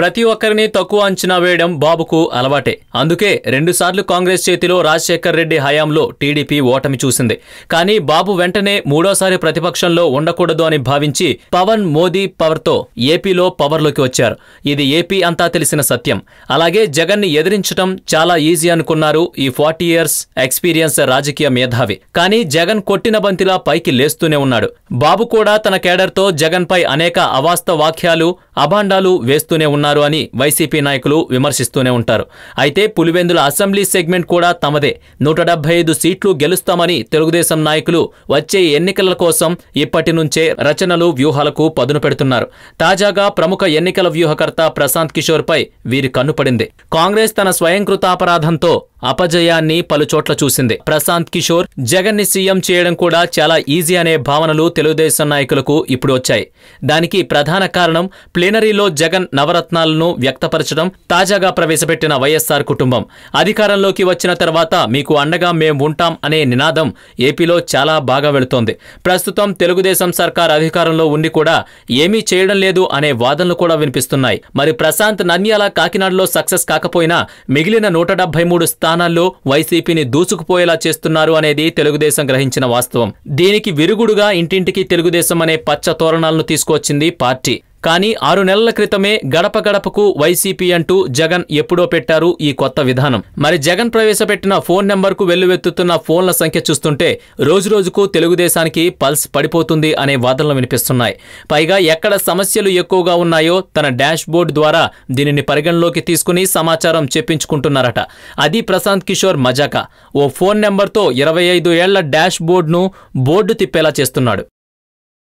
ప్రతి ఒక్కరిని తక్కువ అంచనా వేయడం బాబుకు అలవాటే అందుకే రెండుసార్లు కాంగ్రెస్ చేతిలో రాజశేఖర్ రెడ్డి హయాంలో టీడీపీ ఓటమి చూసింది కానీ బాబు వెంటనే మూడోసారి ప్రతిపక్షంలో ఉండకూడదు అని భావించి పవన్ మోదీ పవర్తో ఏపీలో పవర్లోకి వచ్చారు ఇది ఏపీ అంతా తెలిసిన సత్యం అలాగే జగన్ని ఎదిరించడం చాలా ఈజీ అనుకున్నారు ఈ ఫార్టీ ఇయర్స్ ఎక్స్పీరియన్స్ రాజకీయ మేధావి కానీ జగన్ కొట్టిన బంతిలా పైకి లేస్తూనే ఉన్నాడు బాబు కూడా తన కేడర్తో జగన్పై అనేక అవాస్త వాక్యాలు అభాండాలు వేస్తూనే ఉన్నారు చేస్తున్నారు అని వైసీపీ నాయకులు విమర్శిస్తూనే ఉంటారు అయితే పులివెందుల అసెంబ్లీ సెగ్మెంట్ కూడా తమదే నూట సీట్లు గెలుస్తామని తెలుగుదేశం నాయకులు వచ్చే ఎన్నికల కోసం ఇప్పటి నుంచే రచనలు వ్యూహాలకు పదును పెడుతున్నారు తాజాగా ప్రముఖ ఎన్నికల వ్యూహకర్త ప్రశాంత్ కిషోర్ పై వీరి కన్నుపడింది కాంగ్రెస్ తన స్వయంకృతాపరాధంతో అపజయాన్ని పలుచోట్ల చూసింది ప్రశాంత్ కిషోర్ జగన్ ని సీఎం చేయడం కూడా చాలా ఈజీ అనే భావనలు తెలుగుదేశం నాయకులకు ఇప్పుడు వచ్చాయి దానికి ప్రధాన కారణం ప్లేనరీలో జగన్ నవరత్నాలను వ్యక్తపరచడం తాజాగా ప్రవేశపెట్టిన వైఎస్ఆర్ కుటుంబం అధికారంలోకి వచ్చిన తర్వాత మీకు అండగా మేం ఉంటాం అనే నినాదం ఏపీలో చాలా బాగా వెళుతోంది ప్రస్తుతం తెలుగుదేశం సర్కార్ అధికారంలో ఉండి కూడా ఏమీ చేయడం లేదు అనే వాదనలు కూడా వినిపిస్తున్నాయి మరి ప్రశాంత్ నన్యాల కాకినాడలో సక్సెస్ కాకపోయినా మిగిలిన నూట డెబ్బై మూడు స్థానాలు స్థానాల్లో వైసీపీని దూసుకుపోయేలా చేస్తున్నారు అనేది తెలుగుదేశం గ్రహించిన వాస్తవం దీనికి విరుగుడుగా ఇంటింటికి తెలుగుదేశం అనే పచ్చ తోరణాలను తీసుకొచ్చింది పార్టీ కానీ ఆరు నెలల క్రితమే గడప గడపకు వైసీపీ అంటూ జగన్ ఎప్పుడో పెట్టారు ఈ కొత్త విధానం మరి జగన్ ప్రవేశపెట్టిన ఫోన్ నెంబర్కు వెల్లువెత్తుతున్న ఫోన్ల సంఖ్య చూస్తుంటే రోజురోజుకు తెలుగుదేశానికి పల్స్ పడిపోతుంది అనే వాదనలు వినిపిస్తున్నాయి పైగా ఎక్కడ సమస్యలు ఎక్కువగా ఉన్నాయో తన డాష్ బోర్డు ద్వారా దీనిని పరిగణలోకి తీసుకుని సమాచారం చెప్పించుకుంటున్నారట అది ప్రశాంత్ కిషోర్ మజాకా ఓ ఫోన్ నెంబర్తో ఇరవై ఐదు ఏళ్ల డాష్ బోర్డును బోర్డు తిప్పేలా చేస్తున్నాడు